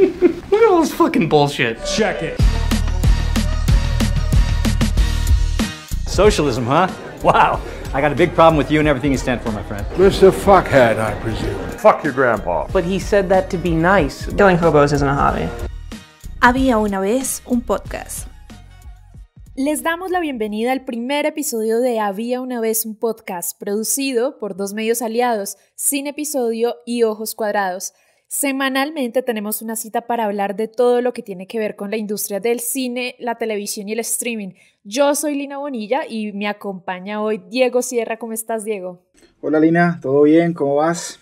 Look at all this fucking bullshit. Check it. Socialism, huh? Wow. I got a big problem with you and everything you stand for, my friend. Mr. Fuckhead, I presume. Fuck your grandpa. But he said that to be nice. Killing hobos isn't a hobby. Había una vez un podcast. Les damos la bienvenida al primer episodio de Había una vez un podcast, producido por dos medios aliados, Sin Episodio y Ojos Cuadrados. Semanalmente tenemos una cita para hablar de todo lo que tiene que ver con la industria del cine, la televisión y el streaming. Yo soy Lina Bonilla y me acompaña hoy Diego Sierra. ¿Cómo estás, Diego? Hola, Lina. ¿Todo bien? ¿Cómo vas?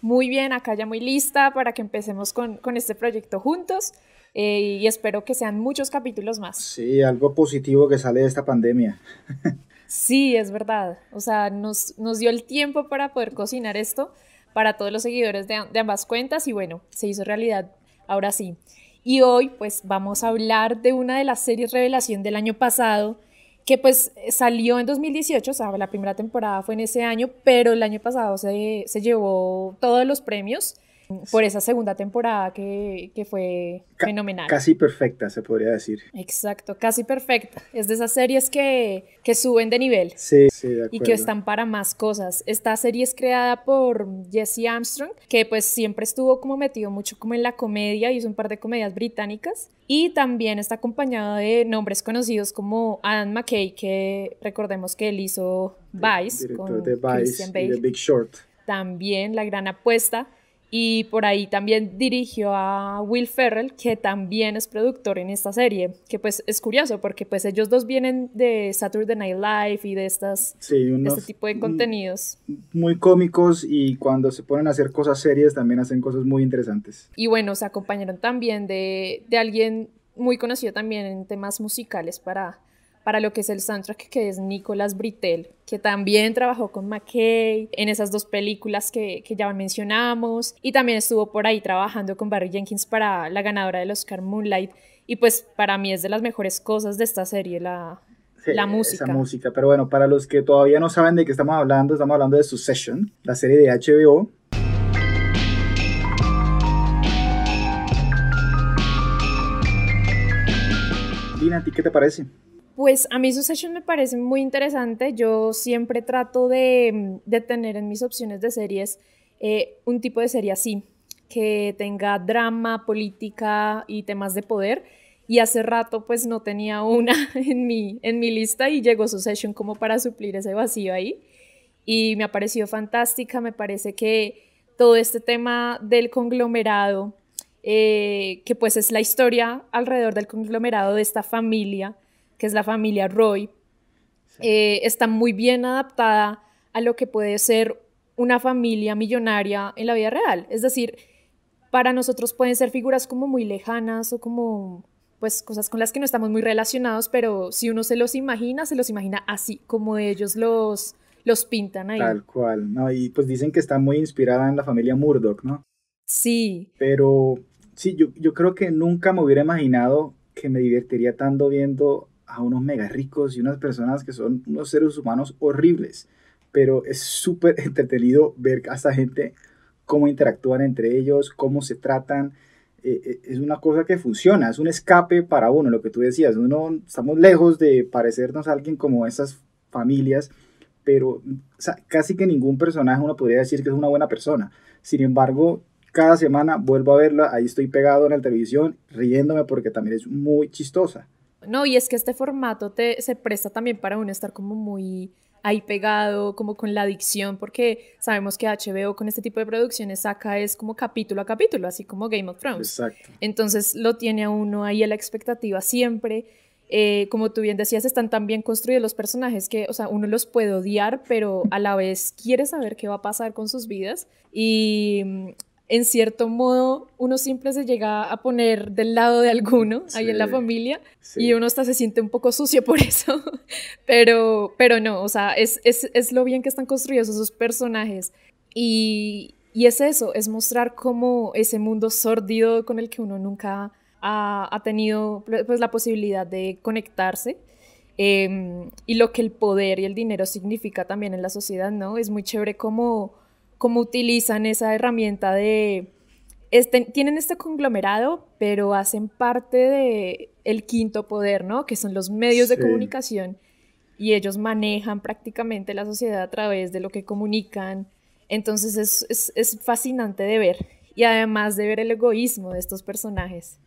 Muy bien, acá ya muy lista para que empecemos con, este proyecto juntos eh, y espero que sean muchos capítulos más. Sí, algo positivo que sale de esta pandemia. sí, es verdad. O sea, nos, nos dio el tiempo para poder cocinar esto para todos los seguidores de, ambas cuentas y bueno, se hizo realidad ahora sí. Y hoy pues vamos a hablar de una de las series revelación del año pasado que pues salió en 2018, o sea, la primera temporada fue en ese año, pero el año pasado se llevó todos los premios por esa segunda temporada que, que fue fenomenal. Casi perfecta, se podría decir. Exacto, casi perfecta. Es de esas series que, que suben de nivel. Sí, sí, de acuerdo. Y que están para más cosas. Esta serie es creada por Jesse Armstrong, que pues siempre estuvo como metido mucho como en la comedia, hizo un par de comedias británicas. Y también está acompañado de nombres conocidos como Adam McKay, que recordemos que él hizo Vice, con de Vice Y The Big Short. También La Gran Apuesta, y por ahí también dirigió a Will Ferrell, que también es productor en esta serie, que pues es curioso porque pues ellos dos vienen de Saturday Night Live y de estas este tipo de contenidos. Muy cómicos y cuando se ponen a hacer cosas serias también hacen cosas muy interesantes. Y bueno, se acompañaron también de, de alguien muy conocido también en temas musicales para para lo que es el soundtrack, que es Nicolas Britel, que también trabajó con McKay en esas dos películas que, que ya mencionamos, y también estuvo por ahí trabajando con Barry Jenkins para la ganadora del Oscar Moonlight. Y pues para mí es de las mejores cosas de esta serie, la, la música. Esa música. Pero bueno, para los que todavía no saben de qué estamos hablando, estamos hablando de Succession, la serie de HBO. Dina, ¿a ti qué te parece? Pues a mí Succession me parece muy interesante. Yo siempre trato de, mm, tener en mis opciones de series eh, un tipo de serie así, que tenga drama, política y temas de poder. Y hace rato pues no tenía una en mi, en mi lista y llegó Succession como para suplir ese vacío ahí. Y me ha parecido fantástica, me parece que todo este tema del conglomerado, eh, que pues es la historia alrededor del conglomerado de esta familia, que es la familia Roy, eh, está muy bien adaptada a lo que puede ser una familia millonaria en la vida real. Es decir, para nosotros pueden ser figuras como muy lejanas o como pues cosas con las que no estamos muy relacionados, pero si uno se los imagina, se los imagina así como ellos los, los pintan ahí. Tal cual, ¿no? Y pues dicen que está muy inspirada en la familia Murdoch, ¿no? Sí. Pero sí, yo, yo creo que nunca me hubiera imaginado que me divertiría tanto viendo a unos mega ricos y unas personas que son unos seres humanos horribles. Pero es súper entretenido ver a esta gente, cómo interactúan entre ellos, cómo se tratan. Eh, eh, es una cosa que funciona, es un escape para uno, lo que tú decías. Uno, estamos lejos de parecernos a alguien como esas familias, pero casi que ningún personaje uno podría decir que es una buena persona. Sin embargo, cada semana vuelvo a verla, ahí estoy pegado en la televisión, riéndome porque también es muy chistosa. No, y es que este formato te, se presta también para uno estar como muy ahí pegado, como con la adicción, porque sabemos que HBO con este tipo de producciones saca es como capítulo a capítulo, así como Game of Thrones. Exacto. Entonces lo tiene a uno ahí a la expectativa siempre. Eh, como tú bien decías, están tan bien construidos los personajes que, o sea, uno los puede odiar, pero a la vez quiere saber qué va a pasar con sus vidas. Y en cierto modo uno siempre se llega a poner del lado de alguno ahí en la familia y uno hasta se siente un poco sucio por eso, pero, pero no, o sea, es, es, es lo bien que están construidos esos personajes y, y, es eso, es mostrar cómo ese mundo sordido con el que uno nunca ha, ha tenido pues, la posibilidad de conectarse. Em, y lo que el poder y el dinero significa también en la sociedad, ¿no? Es muy chévere cómo cómo utilizan esa herramienta de... Este, tienen este conglomerado, pero hacen parte de quinto poder, ¿no? Que son los medios de comunicación y ellos manejan prácticamente la sociedad a través de lo que comunican. Entonces es, es fascinante de ver y además de ver el egoísmo de estos personajes.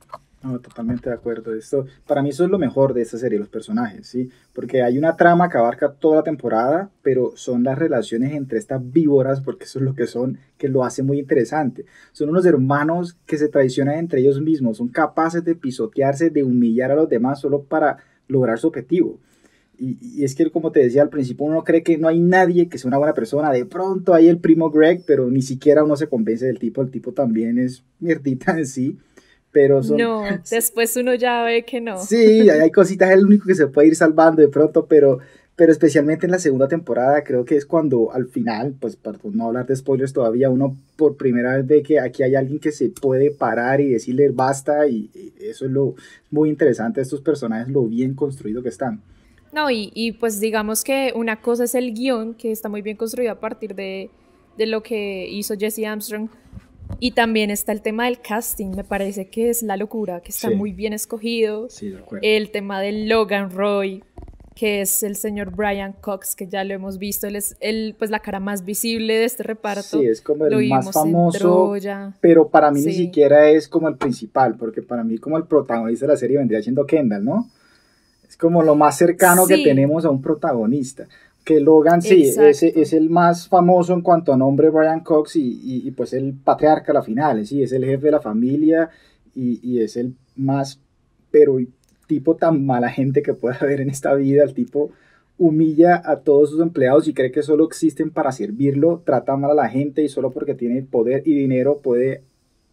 No, totalmente de acuerdo. Esto, para mí eso es lo mejor de esta serie, los personajes, ¿sí? Porque hay una trama que abarca toda la temporada, pero son las relaciones entre estas víboras, porque eso es lo que son, que lo hace muy interesante. Son unos hermanos que se traicionan entre ellos mismos, son capaces de pisotearse, de humillar a los demás solo para lograr su objetivo. Y, y es que, como te decía al principio, uno cree que no hay nadie que sea una buena persona. De pronto hay el primo Greg, pero ni siquiera uno se convence del tipo. El tipo también es mierdita en sí pero No, después uno ya ve que no. Sí, hay cositas, es el único que se puede ir salvando de pronto, pero, pero especialmente en la segunda temporada creo que es cuando al final, pues para no hablar de spoilers todavía, uno por primera vez ve que aquí hay alguien que se puede parar y decirle basta y, eso es lo muy interesante de estos personajes, lo bien construido que están. No, y, y, pues digamos que una cosa es el guión, que está muy bien construido a partir de, de lo que hizo Jesse Armstrong, y también está el tema del casting, me parece que es la locura, que está muy bien escogido. Sí, de acuerdo. El tema de Logan Roy, que es el señor Brian Cox, que ya lo hemos visto, él es el, pues la cara más visible de este reparto. Sí, es como el más famoso, pero para mí ni siquiera es como el principal, porque para mí como el protagonista de la serie vendría siendo Kendall, ¿no? Es como lo más cercano que tenemos a un protagonista. Que Logan sí, es, es, el más famoso en cuanto a nombre Brian Cox y, pues el patriarca a la final, sí, es el jefe de la familia y, y es el más, pero tipo tan mala gente que puede haber en esta vida, el tipo humilla a todos sus empleados y cree que solo existen para servirlo, trata mal a la gente y solo porque tiene poder y dinero puede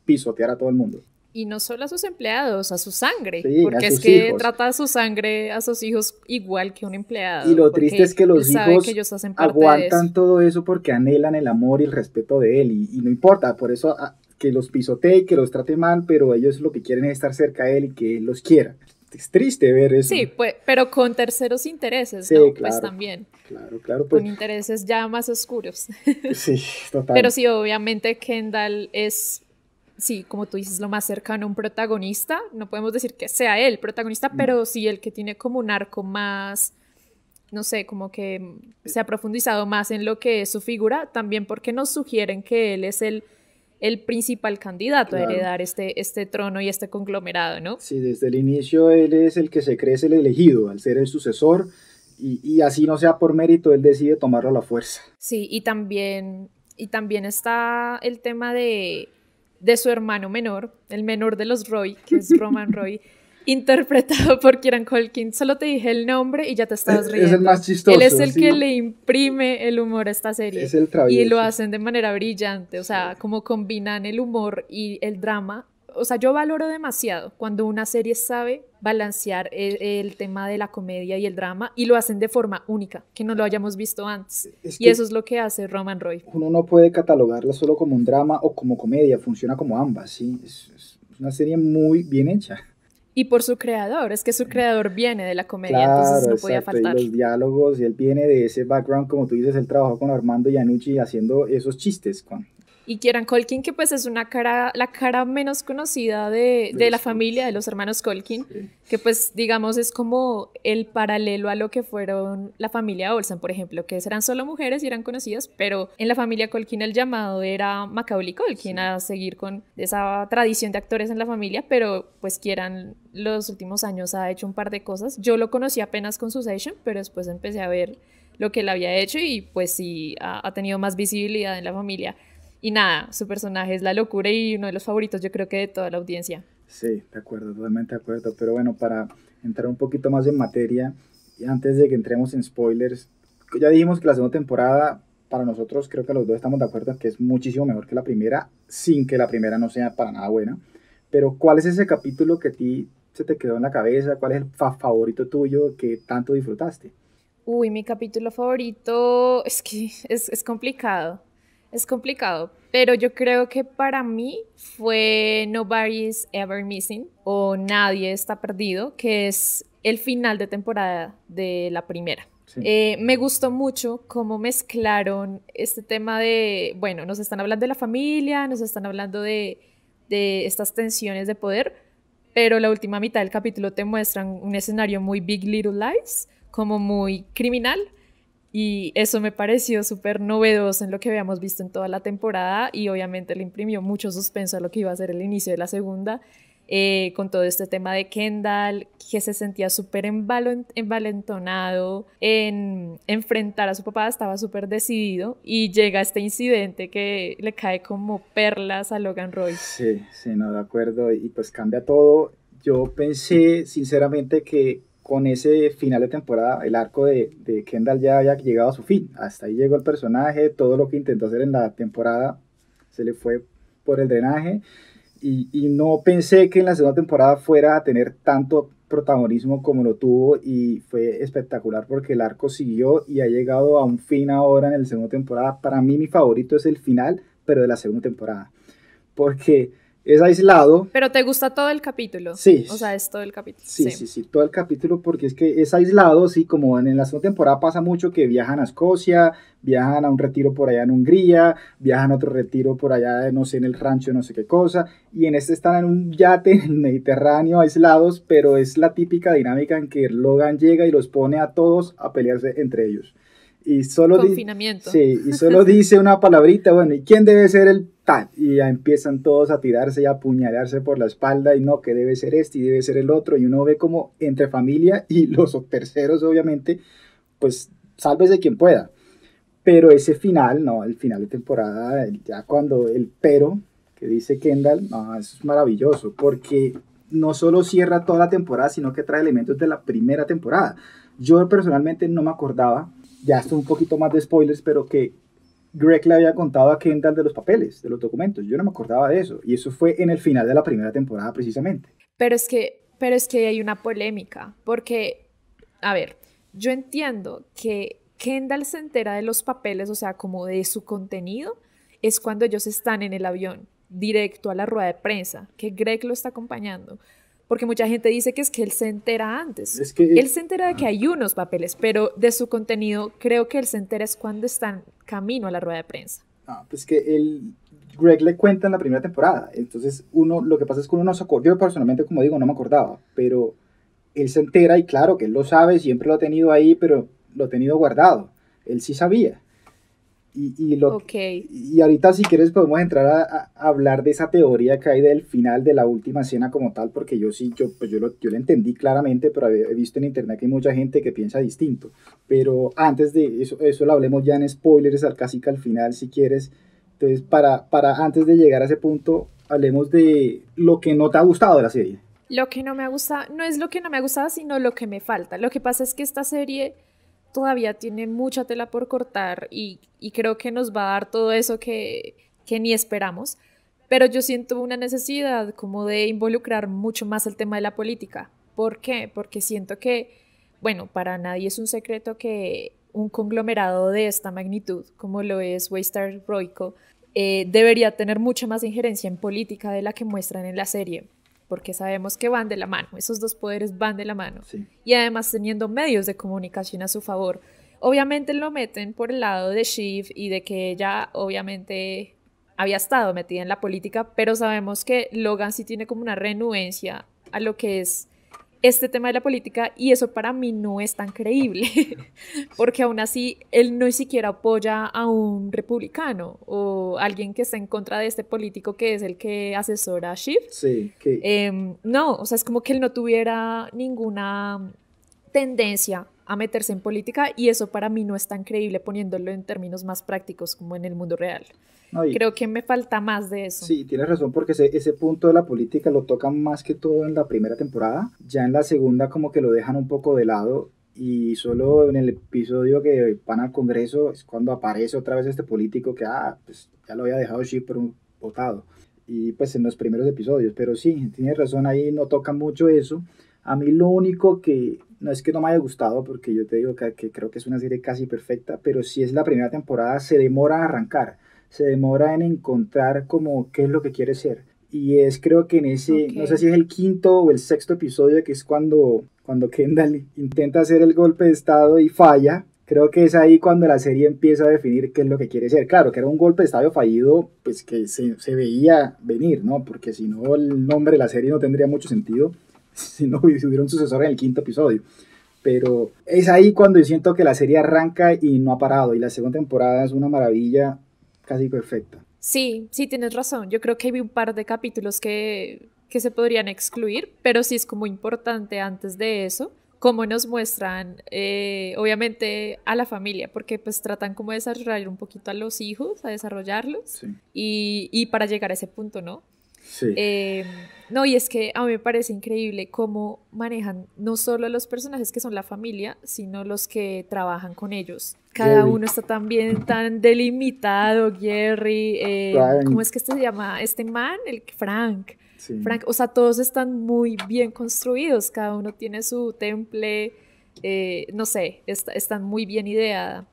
pisotear a todo el mundo y no solo a sus empleados, a su sangre, porque es que trata a su sangre, a sus hijos igual que un empleado. Y lo triste es que los hijos que ellos hacen aguantan todo eso porque anhelan el amor y el respeto de él y, no importa, por eso ah, que los pisotee, que los trate mal, pero ellos lo que quieren es estar cerca de él y que él los quiera. Es triste ver eso. Sí, pues, pero con terceros intereses, ¿no? Pues claro, pues también. Claro, claro. Con pues. intereses ya más oscuros. Sí, total. Pero sí, obviamente Kendall es sí, como tú dices, lo más cercano a un protagonista. No podemos decir que sea él protagonista, mm. pero sí el que tiene como un arco más, no sé, como que eh. se ha profundizado más en lo que es su figura, también porque nos sugieren que él es el, el principal candidato a heredar este, este trono y este conglomerado, ¿no? Sí, desde el inicio él es el que se cree el elegido, al ser el sucesor. Y, así no sea por mérito, él decide tomarlo a la fuerza. Sí, y también, y también está el tema de, de su hermano menor, el menor de los Roy, que es Roman Roy, interpretado por Kieran Colkin. Solo te dije el nombre y ya te estabas riendo. Es el más chistoso. Él es el que le imprime el humor a esta serie. Es el Y lo hacen de manera brillante, o sea, como combinan el humor y el drama o sea, yo valoro demasiado cuando una serie sabe balancear el, tema de la comedia y el drama y lo hacen de forma única, que no lo hayamos visto antes. y eso es lo que hace Roman Roy. Uno no puede catalogarla solo como un drama o como comedia, funciona como ambas, sí. Es, una serie muy bien hecha. Y por su creador, es que su creador viene de la comedia, entonces no podía faltar. Y los diálogos, y él viene de ese background, como tú dices, él trabajó con Armando Iannucci haciendo esos chistes. Con y Kieran Colkin, que pues es una cara, la cara menos conocida de, de la familia de los hermanos Colkin, que pues digamos es como el paralelo a lo que fueron la familia Olsen, por ejemplo, que eran solo mujeres y eran conocidas, pero en la familia Colkin el llamado era Macaulay Colkin a seguir con esa tradición de actores en la familia, pero pues Kieran los últimos años ha hecho un par de cosas. Yo lo conocí apenas con Succession, pero después empecé a ver lo que él había hecho y pues sí ha tenido más visibilidad en la familia. Y nada, su personaje es la locura y uno de los favoritos yo creo que de toda la audiencia. Sí, de acuerdo, totalmente de acuerdo. Pero bueno, para entrar un poquito más en materia, y antes de que entremos en spoilers, ya dijimos que la segunda temporada, para nosotros creo que los dos estamos de acuerdo que es muchísimo mejor que la primera, sin que la primera no sea para nada buena. Pero ¿cuál es ese capítulo que a ti se te quedó en la cabeza? ¿Cuál es el favorito tuyo que tanto disfrutaste? Uy, mi capítulo favorito es que es, es complicado es complicado, pero yo creo que para mí fue is Ever Missing o Nadie está perdido, que es el final de temporada de la primera. Eh, me gustó mucho cómo mezclaron este tema de, bueno, nos están hablando de la familia, nos están hablando de, de estas tensiones de poder, pero la última mitad del capítulo te muestran un escenario muy Big Little Lies, como muy criminal, y eso me pareció súper novedoso en lo que habíamos visto en toda la temporada y obviamente le imprimió mucho suspenso a lo que iba a ser el inicio de la segunda, eh, con todo este tema de Kendall, que se sentía súper envalentonado en enfrentar a su papá, estaba súper decidido y llega este incidente que le cae como perlas a Logan Roy. Sí, sí, no, de acuerdo, y pues cambia todo. Yo pensé sinceramente que con ese final de temporada, el arco de, Kendall ya había llegado a su fin. Hasta ahí llegó el personaje, todo lo que intentó hacer en la temporada se le fue por el drenaje. Y, y no pensé que en la segunda temporada fuera a tener tanto protagonismo como lo tuvo y fue espectacular porque el arco siguió y ha llegado a un fin ahora en la segunda temporada. Para mí mi favorito es el final, pero de la segunda temporada. Porque es aislado. Pero te gusta todo el capítulo. Sí. O sea, es todo el capítulo. Sí, sí, sí, todo el capítulo porque es que es aislado, sí, como en la segunda temporada pasa mucho que viajan a Escocia, viajan a un retiro por allá en Hungría, viajan a otro retiro por allá, eh, no sé, en el rancho, no sé qué cosa, y en este están en un yate en el Mediterráneo aislados, pero es la típica dinámica en que Logan llega y los pone a todos a pelearse entre ellos y solo, Confinamiento. y solo dice una palabrita, bueno, ¿y quién debe ser el tal? Y ya empiezan todos a tirarse y a apuñalarse por la espalda y no, que debe ser este y debe ser el otro. Y uno ve como entre familia y los terceros, obviamente, pues de quien pueda. Pero ese final, no, el final de temporada, ya cuando el pero que dice Kendall, no, es maravilloso, porque no solo cierra toda la temporada, sino que trae elementos de la primera temporada. Yo personalmente no me acordaba ya esto un poquito más de spoilers, pero que Greg le había contado a Kendall de los papeles, de los documentos. Yo no me acordaba de eso. Y eso fue en el final de la primera temporada precisamente. Pero es que, pero es que hay una polémica, porque, a ver, yo entiendo que Kendall se entera de los papeles, o sea, como de su contenido, es cuando ellos están en el avión, directo a la rueda de prensa, que Greg lo está acompañando porque mucha gente dice que es que él se entera antes. Él se entera de que hay unos papeles, pero de su contenido creo que él se entera es cuando están camino a la rueda de prensa. Ah, pues que él, Greg le cuenta en la primera temporada, entonces uno, lo que pasa es que uno no se acuerda, yo personalmente como digo no me acordaba, pero él se entera y claro que él lo sabe, siempre lo ha tenido ahí, pero lo ha tenido guardado, él sí sabía. Y, lo, y ahorita si quieres podemos entrar a, hablar de esa teoría que hay del final de la última escena como tal, porque yo sí, yo, pues yo, lo, yo lo entendí claramente, pero he visto en internet que hay mucha gente que piensa distinto. Pero antes de eso, eso lo hablemos ya en spoilers, al casi al final si quieres. Entonces, para, para antes de llegar a ese punto, hablemos de lo que no te ha gustado de la serie. Lo que no me ha gustado, no es lo que no me ha gustado, sino lo que me falta. Lo que pasa es que esta serie todavía tiene mucha tela por cortar y, creo que nos va a dar todo eso que, ni esperamos, pero yo siento una necesidad como de involucrar mucho más el tema de la política. ¿Por qué? Porque siento que, bueno, para nadie es un secreto que un conglomerado de esta magnitud, como lo es Waystar Royco, eh, debería tener mucha más injerencia en política de la que muestran en la serie porque sabemos que van de la mano, esos dos poderes van de la mano. Y además teniendo medios de comunicación a su favor. Obviamente lo meten por el lado de Shiv y de que ella obviamente había estado metida en la política, pero sabemos que Logan sí tiene como una renuencia a lo que es este tema de la política y eso para mí no es tan creíble, porque aún así él no siquiera apoya a un republicano o alguien que está en contra de este político que es el que asesora a Schiff. Sí, que... Em, no, o sea, es como que él no tuviera ninguna tendencia a meterse en política y eso para mí no es tan creíble poniéndolo en términos más prácticos como en el mundo real. Creo que me falta más de eso. Sí, tienes razón porque ese, ese punto de la política lo tocan más que todo en la primera temporada, ya en la segunda como que lo dejan un poco de lado y solo en el episodio que van al Congreso es cuando aparece otra vez este político que, ah, pues ya lo había dejado Ship por un votado. Y pues en los primeros episodios, pero sí, tienes razón, ahí no toca mucho eso. A mí lo único que, no es que no me haya gustado, porque yo te digo que, creo que es una serie casi perfecta, pero si es la primera temporada, se demora a arrancar, se demora en encontrar como qué es lo que quiere ser. Y es creo que en ese, no sé si es el quinto o el sexto episodio, que es cuando, cuando Kendall intenta hacer el golpe de estado y falla, creo que es ahí cuando la serie empieza a definir qué es lo que quiere ser. Claro, que era un golpe de estado fallido, pues que se, se veía venir, ¿no? Porque si no, el nombre de la serie no tendría mucho sentido. si no hubiera un sucesor en el quinto episodio. Pero es ahí cuando yo siento que la serie arranca y no ha parado. Y la segunda temporada es una maravilla casi perfecta. Sí, sí, tienes razón. Yo creo que hay un par de capítulos que, que se podrían excluir, pero sí es como importante antes de eso cómo nos muestran, eh, obviamente, a la familia, porque pues tratan como de desarrollar un poquito a los hijos, a desarrollarlos, sí. y, y, para llegar a ese punto, ¿no? Sí. Eh, no, y es que a mí me parece increíble cómo manejan no solo los personajes que son la familia, sino los que trabajan con ellos. Cada uno está tan bien, tan delimitado, Jerry, eh, ¿cómo es que este se llama? Este man, el Frank. Frank, o sea, todos están muy bien construidos, cada uno tiene su temple, eh, no sé, están muy bien ideada.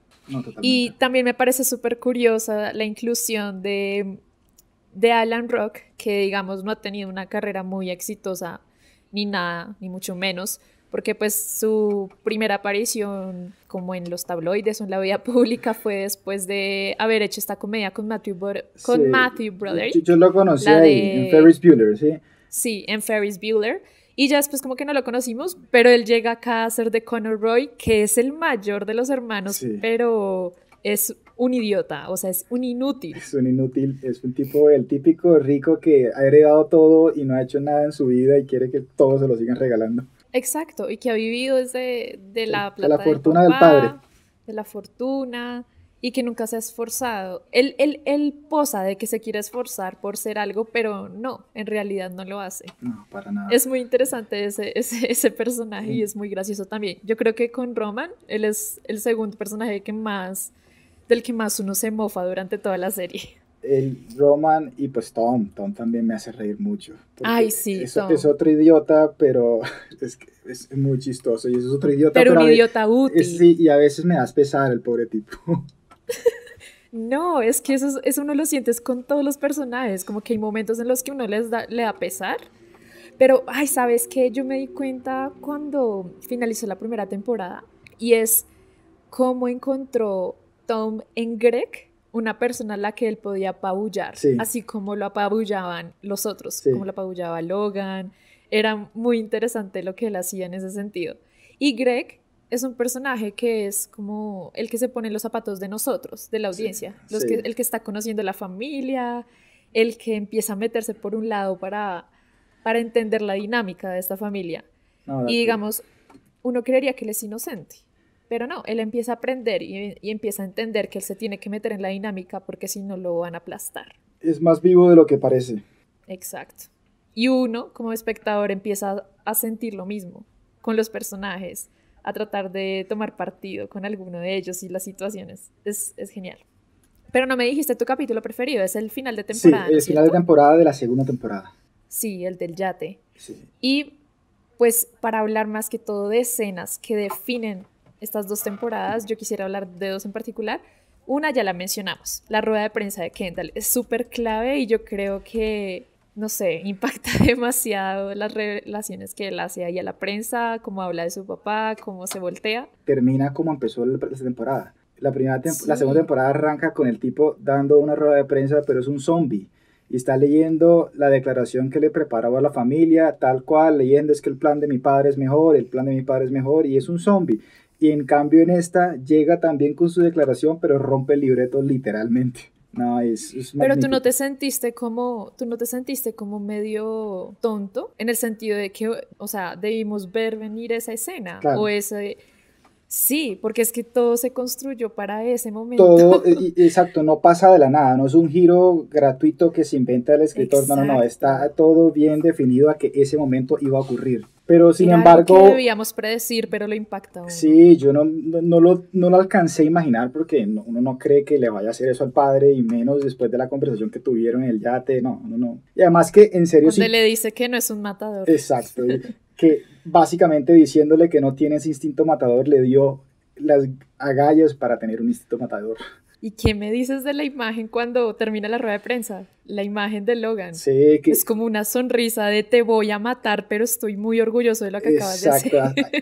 y también me parece súper curiosa la inclusión de de Alan Rock, que digamos no ha tenido una carrera muy exitosa ni nada, ni mucho menos, porque pues su primera aparición como en los tabloides o en la vida pública fue después de haber hecho esta comedia con Matthew, con Matthew Brother. Yo, lo conocí en Ferris Bueller, ¿sí? Sí, en Ferris Bueller. Y ya después como que no lo conocimos, pero él llega acá a ser de Connor Roy, que es el mayor de los hermanos, pero es un idiota, o sea, es un inútil. Es un inútil, es un tipo, el típico rico que ha heredado todo y no ha hecho nada en su vida y quiere que todos se lo sigan regalando. Exacto, y que ha vivido desde de la plata. De la fortuna del, padre. De la fortuna y que nunca se ha esforzado. Él, él, él, posa de que se quiere esforzar por ser algo, pero no, en realidad no lo hace. No, para nada. Es muy interesante ese, ese, ese personaje y es muy gracioso también. Yo creo que con Roman, él es el segundo personaje que más del que más uno se mofa durante toda la serie. El Roman y pues Tom, Tom también me hace reír mucho. Ay, sí, es, otro idiota, pero es, muy chistoso y es otro idiota. Pero, un idiota útil. sí, y a veces me das pesar el pobre tipo. No, es que eso, eso uno lo sientes con todos los personajes, como que hay momentos en los que uno les da, le da pesar. Pero, ay, ¿sabes qué? Yo me di cuenta cuando finalizó la primera temporada y es cómo encontró Tom en Greg una persona a la que él podía apabullar, así como lo apabullaban los otros, como lo apabullaba Logan. Era muy interesante lo que él hacía en ese sentido. Y Greg es un personaje que es como el que se pone los zapatos de nosotros, de la audiencia, el que está conociendo la familia, el que empieza a meterse por un lado para, para entender la dinámica de esta familia. y digamos, uno creería que él es inocente, pero no, él empieza a aprender y, empieza a entender que él se tiene que meter en la dinámica porque si no lo van a aplastar. Es más vivo de lo que parece. Exacto. Y uno, como espectador, empieza a sentir lo mismo con los personajes, a tratar de tomar partido con alguno de ellos y las situaciones. Es, genial. Pero no me dijiste tu capítulo preferido, es el final de temporada. Sí, el final de temporada de la segunda temporada. Sí, el del yate. Y pues para hablar más que todo de escenas que definen estas dos temporadas, yo quisiera hablar de dos en particular. Una ya la mencionamos, la rueda de prensa de Kendall es súper clave y yo creo que, no sé, impacta demasiado las relaciones que él hace ahí a la prensa, cómo habla de su papá, cómo se voltea. Termina como empezó la temporada. La, primera la segunda temporada arranca con el tipo dando una rueda de prensa, pero es un zombie y está leyendo la declaración que le preparaba a la familia, tal cual, leyendo es que el plan de mi padre es mejor, el plan de mi padre es mejor, y es un zombie. Y en cambio en esta llega también con su declaración, pero rompe el libreto literalmente. No, es, pero tú no te sentiste como, tú no te sentiste como medio tonto en el sentido de que, o sea, debimos ver venir esa escena o ese... Sí, porque es que todo se construyó para ese momento. Todo, eh, exacto, no pasa de la nada, no es un giro gratuito que se inventa el escritor, no, no, no, está todo bien definido a que ese momento iba a ocurrir. Pero sin embargo... Algo debíamos predecir, pero lo impactó Sí, yo no, no, lo, alcancé a imaginar porque uno no cree que le vaya a hacer eso al padre y menos después de la conversación que tuvieron en el yate, no, no, no. Y además que en serio... Donde le dice que no es un matador. Exacto, que básicamente diciéndole que no tiene ese instinto matador le dio las agallas para tener un instinto matador. ¿Y qué me dices de la imagen cuando termina la rueda de prensa? la imagen de Logan. Sí, Es como una sonrisa de te voy a matar, pero estoy muy orgulloso de lo que acabas de hacer.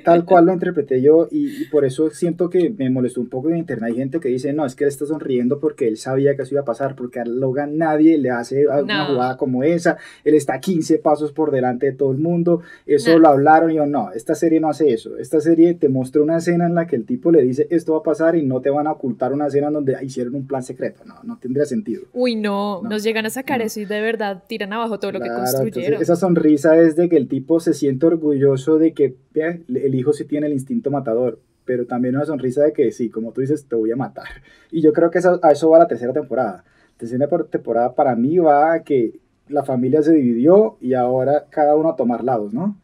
Tal cual lo interpreté yo y, por eso siento que me molestó un poco en internet. Hay gente que dice, no, es que él está sonriendo porque él sabía que eso iba a pasar, porque a Logan nadie le hace una jugada como esa. Él está 15 pasos por delante de todo el mundo. Eso lo hablaron y yo, no, esta serie no hace eso. Esta serie te muestra una escena en la que el tipo le dice, esto va a pasar y no te van a ocultar una escena donde hicieron un plan secreto. No, no tendría sentido. Uy, no. nos llegan a sacar mm. eso y de verdad tiran abajo todo lo que construyeron. Esa sonrisa es de que el tipo se siente orgulloso de que el hijo sí tiene el instinto matador, pero también una sonrisa de que sí, como tú dices, te voy a matar. Y yo creo que eso, a eso va la tercera temporada. Tercera temporada para mí va a que la familia se dividió y ahora cada uno a tomar lados, ¿no?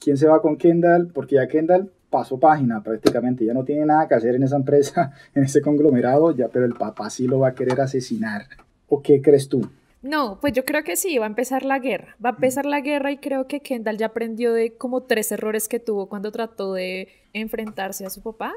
¿Quién se va con Kendall? Porque ya Kendall pasó página prácticamente, ya no tiene nada que hacer en esa empresa, en ese conglomerado, ya, pero el papá sí lo va a querer asesinar. ¿O qué crees tú? No, pues yo creo que sí, va a empezar la guerra. Va a empezar la guerra y creo que Kendall ya aprendió de como tres errores que tuvo cuando trató de enfrentarse a su papá.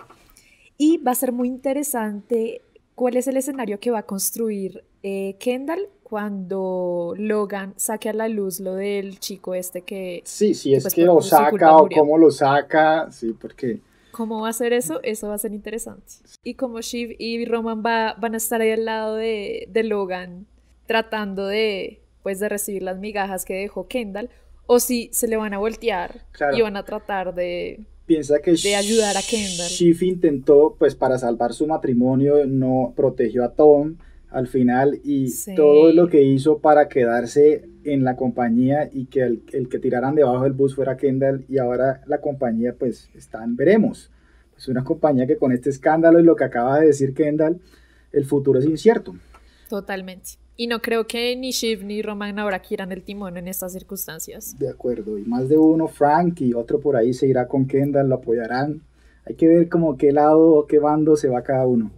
Y va a ser muy interesante cuál es el escenario que va a construir eh, Kendall cuando Logan saque a la luz lo del chico este que... Sí, sí, es pues, que lo saca o cómo lo saca, sí, porque... ¿Cómo va a ser eso? Eso va a ser interesante. Y como Shiv y Roman va, van a estar ahí al lado de, de Logan tratando de, pues, de recibir las migajas que dejó Kendall, o si se le van a voltear y van a tratar de, piensa que de ayudar a Kendall. Schiff intentó, pues, para salvar su matrimonio, no protegió a Tom al final y todo lo que hizo para quedarse en la compañía y que el, que tiraran debajo del bus fuera Kendall y ahora la compañía pues está en veremos. Es una compañía que con este escándalo y lo que acaba de decir Kendall, el futuro es incierto. Totalmente. Y no creo que ni Shiv ni Roman ahora quieran el timón en estas circunstancias. De acuerdo, y más de uno, Frank y otro por ahí se irá con Kendall, lo apoyarán. Hay que ver como qué lado, qué bando se va cada uno.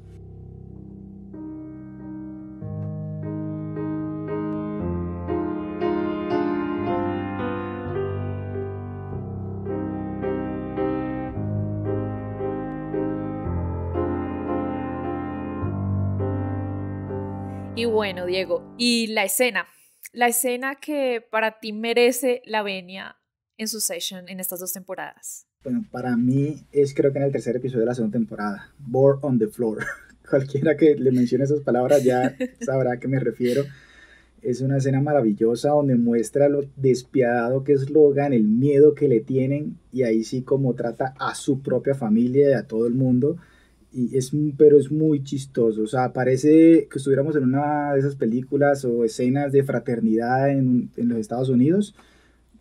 Y bueno, Diego, y la escena, la escena que para ti merece la venia en su session en estas dos temporadas. Bueno, para mí es creo que en el tercer episodio de la segunda temporada, Born on the Floor. Cualquiera que le mencione esas palabras ya sabrá a qué me refiero. Es una escena maravillosa donde muestra lo despiadado que es Logan, el miedo que le tienen y ahí sí como trata a su propia familia y a todo el mundo y es, pero es muy chistoso. O sea, parece que estuviéramos en una de esas películas o escenas de fraternidad en, en los Estados Unidos,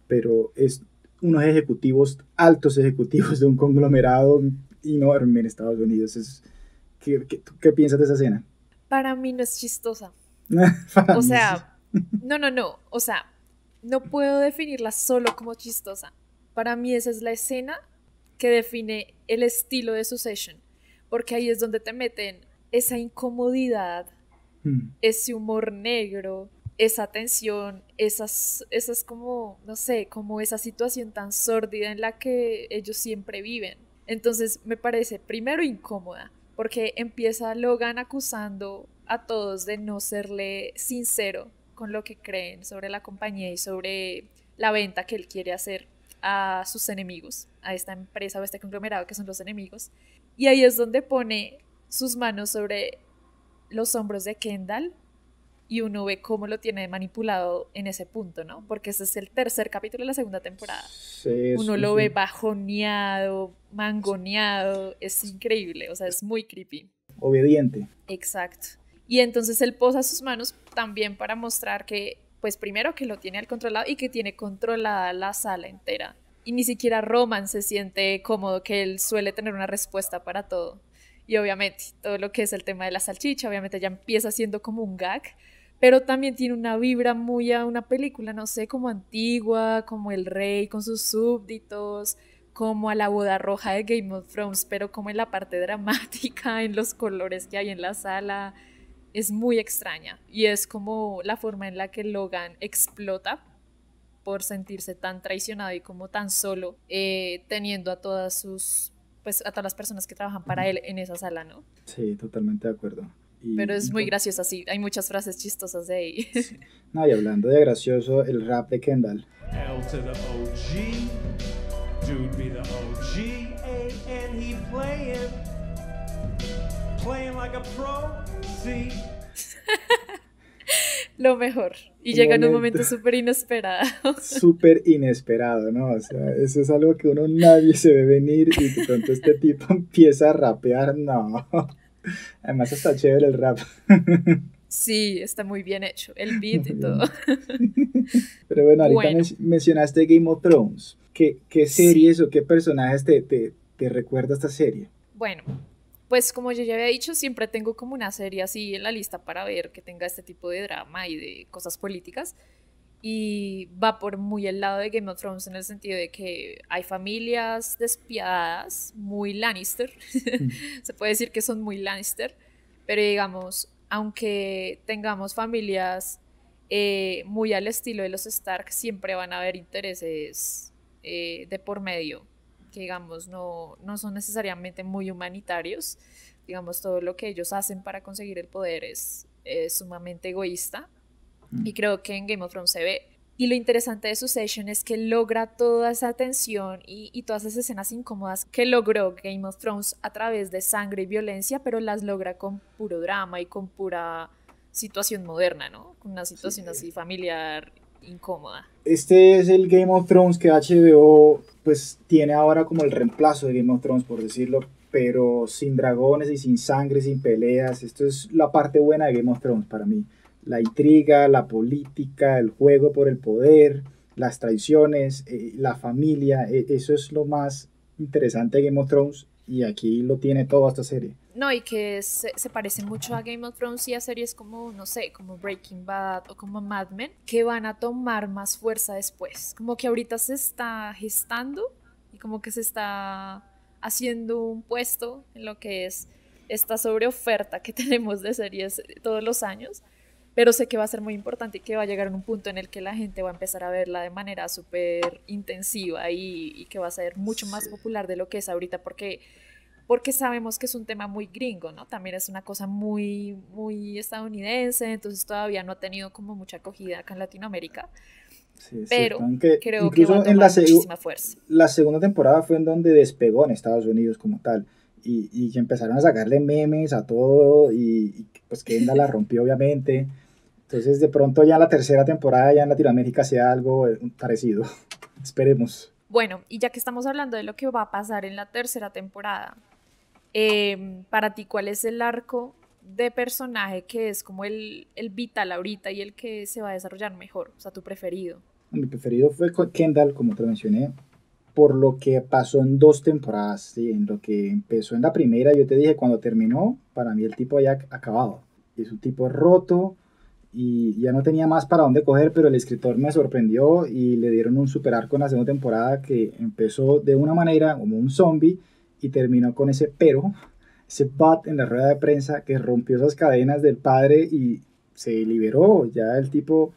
pero es unos ejecutivos, altos ejecutivos de un conglomerado enorme en Estados Unidos. Es, ¿qué, qué, piensas de esa escena? Para mí no es chistosa. o sea, no, no, no. O sea, no puedo definirla solo como chistosa. Para mí esa es la escena que define el estilo de Succession porque ahí es donde te meten esa incomodidad, hmm. ese humor negro, esa tensión, esas, esas como, no sé, como esa situación tan sórdida en la que ellos siempre viven. Entonces me parece primero incómoda, porque empieza Logan acusando a todos de no serle sincero con lo que creen sobre la compañía y sobre la venta que él quiere hacer a sus enemigos, a esta empresa o a este conglomerado que son los enemigos. Y ahí es donde pone sus manos sobre los hombros de Kendall y uno ve cómo lo tiene manipulado en ese punto, ¿no? Porque ese es el tercer capítulo de la segunda temporada. uno lo ve bajoneado, mangoneado, es increíble, o sea, es muy creepy. Obediente. Exacto. Y entonces él posa sus manos también para mostrar que, pues primero que lo tiene al controlado y que tiene controlada la sala entera y ni siquiera Roman se siente cómodo, que él suele tener una respuesta para todo. Y obviamente, todo lo que es el tema de la salchicha, obviamente ya empieza siendo como un gag, pero también tiene una vibra muy a una película, no sé, como antigua, como el rey con sus súbditos, como a la boda roja de Game of Thrones, pero como en la parte dramática, en los colores que hay en la sala, es muy extraña. Y es como la forma en la que Logan explota por sentirse tan traicionado y como tan solo, eh, teniendo a todas sus, pues a todas las personas que trabajan para él en esa sala, ¿no? Sí, totalmente de acuerdo. Pero es muy gracioso así, hay muchas frases chistosas de ahí. No, y hablando de gracioso, el rap de Kendall. L the OG, dude be the OG, and he playing, playing like a pro, lo mejor. Y llega en un momento súper inesperado. Súper inesperado, ¿no? O sea, eso es algo que uno nadie se ve venir y de pronto este tipo empieza a rapear, no. Además está chévere el rap. Sí, está muy bien hecho, el beat y todo. Pero bueno, ahorita mencionaste Game of Thrones. ¿Qué, qué series o qué personajes te, te, te recuerda esta serie? Bueno, pues como yo ya había dicho, siempre tengo como una serie así en la lista para ver que tenga este tipo de drama y de cosas políticas. Y va por muy el lado de Game of Thrones en el sentido de que hay familias despiadadas, muy Lannister. Se puede decir que son muy Lannister. Pero digamos, aunque tengamos familias eh, muy al estilo de los Stark, siempre van a haber intereses eh, de por medio que digamos no, no son necesariamente muy humanitarios, digamos todo lo que ellos hacen para conseguir el poder es, sumamente egoísta mm. y creo que en Game of Thrones se ve. Y lo interesante de su Succession es que logra toda esa tensión y, todas esas escenas incómodas que logró Game of Thrones a través de sangre y violencia, pero las logra con puro drama y con pura situación moderna, ¿no? con Una situación así familiar incómoda. Este es el Game of Thrones que HBO pues tiene ahora como el reemplazo de Game of Thrones, por decirlo, pero sin dragones y sin sangre, sin peleas. Esto es la parte buena de Game of Thrones para mí. La intriga, la política, el juego por el poder, las traiciones, eh, la familia, eh, eso es lo más interesante de Game of Thrones y aquí lo tiene toda esta serie. No, y que se, parece mucho a Game of Thrones y a series como, no sé, como Breaking Bad o como Mad Men, que van a tomar más fuerza después. Como que ahorita se está gestando y como que se está haciendo un puesto en lo que es esta sobreoferta que tenemos de series todos los años, pero sé que va a ser muy importante y que va a llegar a un punto en el que la gente va a empezar a verla de manera súper intensiva y, y, que va a ser mucho más popular de lo que es ahorita porque porque sabemos que es un tema muy gringo, ¿no? También es una cosa muy, muy estadounidense, entonces todavía no ha tenido como mucha acogida acá en Latinoamérica. Sí, pero creo que creo incluso que en la La segunda temporada fue en donde despegó en Estados Unidos como tal. Y, y empezaron a sacarle memes a todo y, pues que que la rompió obviamente. Entonces de pronto ya la tercera temporada ya en Latinoamérica sea algo eh, parecido. Esperemos. Bueno, y ya que estamos hablando de lo que va a pasar en la tercera temporada, Em, para ti, ¿cuál es el arco de personaje que es como el, el, vital ahorita y el que se va a desarrollar mejor? O sea, tu preferido. Mi preferido fue Kendall, como te mencioné, por lo que pasó en dos temporadas, en lo que empezó en la primera, yo te dije, cuando terminó, para mí el tipo ya acabado. Es un tipo roto y ya no tenía más para dónde coger, pero el escritor me sorprendió y le dieron un super arco en la segunda temporada que empezó de una manera como un zombie y terminó con ese pero, ese but en la rueda de prensa que rompió esas cadenas del padre y se liberó. Ya el tipo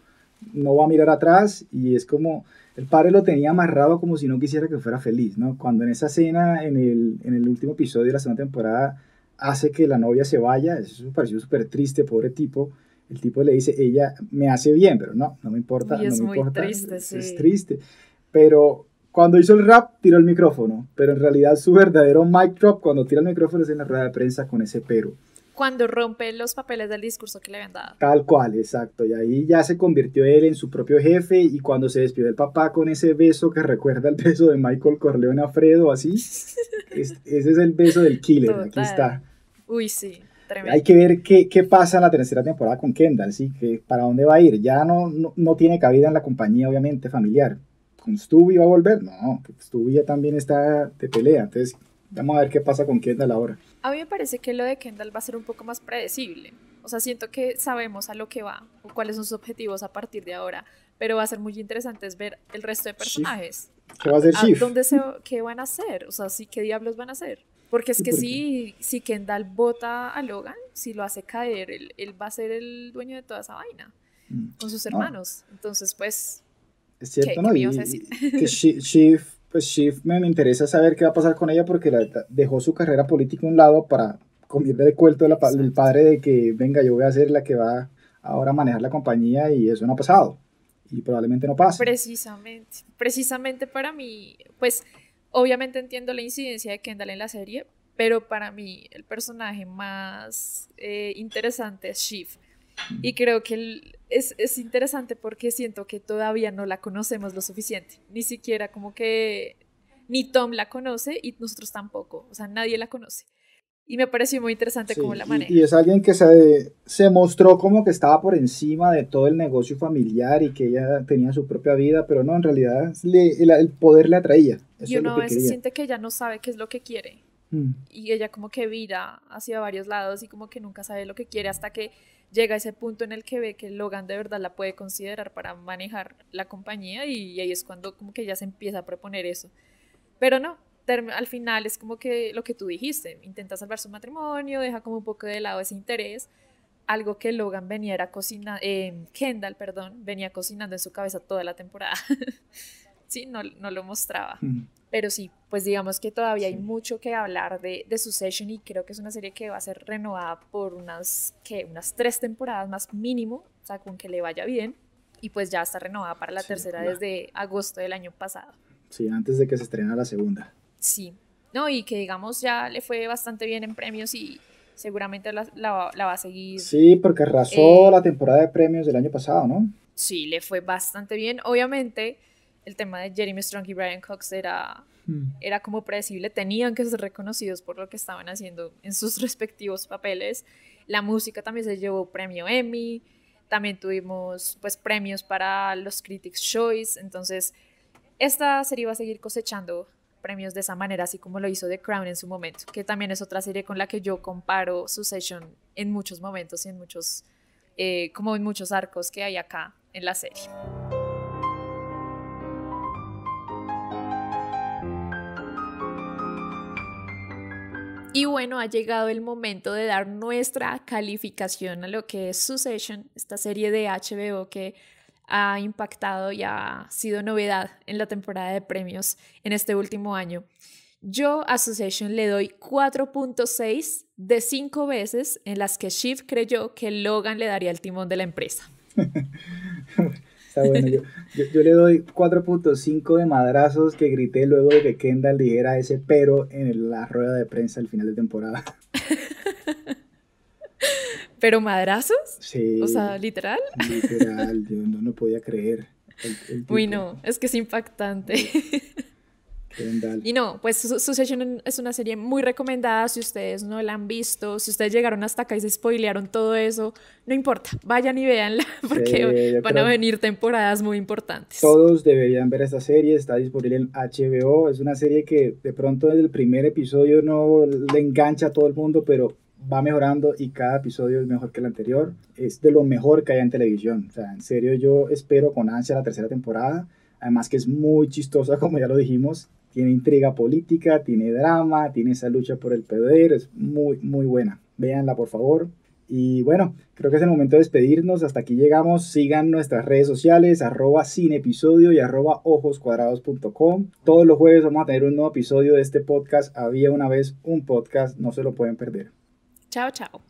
no va a mirar atrás y es como el padre lo tenía amarrado como si no quisiera que fuera feliz, ¿no? Cuando en esa escena, en el, en el último episodio de la segunda temporada, hace que la novia se vaya, eso pareció súper triste, pobre tipo. El tipo le dice, ella me hace bien, pero no, no me importa. Y es no me muy triste, sí. Es triste. Pero cuando hizo el rap, tiró el micrófono, pero en realidad su verdadero mic drop cuando tira el micrófono es en la rueda de prensa con ese pero. Cuando rompe los papeles del discurso que le habían dado. Tal cual, exacto. Y ahí ya se convirtió él en su propio jefe y cuando se despidió el papá con ese beso que recuerda el beso de Michael Corleone a Fredo, así. ese es el beso del killer, aquí está. Uy, sí. Tremendo. Hay que ver qué, qué, pasa en la tercera temporada con Kendall, ¿sí? Que, ¿Para dónde va a ir? Ya no, no, no tiene cabida en la compañía, obviamente, familiar con Stubby va a volver. No, Stubby ya también está de pelea. Entonces, vamos a ver qué pasa con Kendall ahora. A mí me parece que lo de Kendall va a ser un poco más predecible. O sea, siento que sabemos a lo que va o cuáles son sus objetivos a partir de ahora. Pero va a ser muy interesante ver el resto de personajes. ¿Qué va a hacer dónde se, ¿Qué van a hacer? O sea, sí, ¿qué diablos van a hacer? Porque es que sí, si, Kendall bota a Logan, si lo hace caer, él va a ser el dueño de toda esa vaina mm. con sus hermanos. Entonces, pues, es cierto, ¿no? que Shift, pues me, interesa saber qué va a pasar con ella porque dejó su carrera política a un lado para convivir de cuelto del padre de que, venga, yo voy a ser la que va ahora a manejar la compañía y eso no ha pasado y probablemente no pase. Precisamente, precisamente para mí, pues obviamente entiendo la incidencia de Kendall en la serie, pero para mí el personaje más eh, interesante es Shift. Y creo que es, es, interesante porque siento que todavía no la conocemos lo suficiente. Ni siquiera como que ni Tom la conoce y nosotros tampoco. O sea, nadie la conoce. Y me pareció muy interesante como la manera. Y, es alguien que se, se mostró como que estaba por encima de todo el negocio familiar y que ella tenía su propia vida, pero no, en realidad el, poder le atraía. y uno a siente que ella no sabe qué es lo que quiere. Mm. y ella como que vira hacia varios lados y como que nunca sabe lo que quiere hasta que llega a ese punto en el que ve que Logan de verdad la puede considerar para manejar la compañía y, ahí es cuando como que ya se empieza a proponer eso. Pero no, al final es como que lo que tú dijiste, intenta salvar su matrimonio, deja como un poco de lado ese interés, algo que Logan venía a cocinar, eh, Kendall, perdón, venía cocinando en su cabeza toda la temporada. sí, no, lo mostraba. Mm pero sí, pues digamos que todavía hay mucho que hablar de, de Succession y creo que es una serie que va a ser renovada por unas, que unas tres temporadas más mínimo, o sea, con que le vaya bien, y pues ya está renovada para la tercera desde agosto del año pasado. Sí, antes de que se estrena la segunda. Sí, no, y que digamos ya le fue bastante bien en premios y seguramente la, va a seguir. Sí, porque arrasó eh, la temporada de premios del año pasado, ¿no? Sí, le fue bastante bien, obviamente el tema de Jeremy Strong y Brian Cox era, hmm. era como predecible, tenían que ser reconocidos por lo que estaban haciendo en sus respectivos papeles. La música también se llevó premio Emmy, también tuvimos pues premios para los Critics Choice, entonces esta serie va a seguir cosechando premios de esa manera, así como lo hizo The Crown en su momento, que también es otra serie con la que yo comparo Succession en muchos momentos y en muchos, eh, como en muchos arcos que hay acá en la serie. Y bueno, ha llegado el momento de dar nuestra calificación a lo que es Succession, esta serie de HBO que ha impactado y ha sido novedad en la temporada de premios en este último año. Yo a Succession le doy 4.6 de 5 veces en las que Shiv creyó que Logan le daría el timón de la empresa. Está bueno. Yo, yo, le doy 4.5 de madrazos que grité luego de que Kendall dijera ese pero en la rueda de prensa al final de temporada. ¿Pero madrazos? Sí. O sea, literal. Literal, yo no, no podía creer. Uy, no, es que es impactante. Y no, pues Succession es una serie muy recomendada. Si ustedes no la han visto, si ustedes llegaron hasta acá y se spoilearon todo eso, no importa, vayan y véanla porque van a venir temporadas muy importantes. Todos deberían ver esta serie, está disponible en HBO. Es una serie que de pronto desde el primer episodio no le engancha a todo el mundo, pero va mejorando y cada episodio es mejor que el anterior. Es de lo mejor que hay en televisión. O sea, en serio yo espero con ansia la tercera temporada. Además que es muy chistosa, como ya lo dijimos. Tiene intriga política, tiene drama, tiene esa lucha por el poder, es muy, muy buena. Véanla, por favor. Y bueno, creo que es el momento de despedirnos. Hasta aquí llegamos. Sigan nuestras redes sociales, arroba sin y arroba ojoscuadrados.com. Todos los jueves vamos a tener un nuevo episodio de este podcast. Había una vez un podcast, no se lo pueden perder. Chao, chao.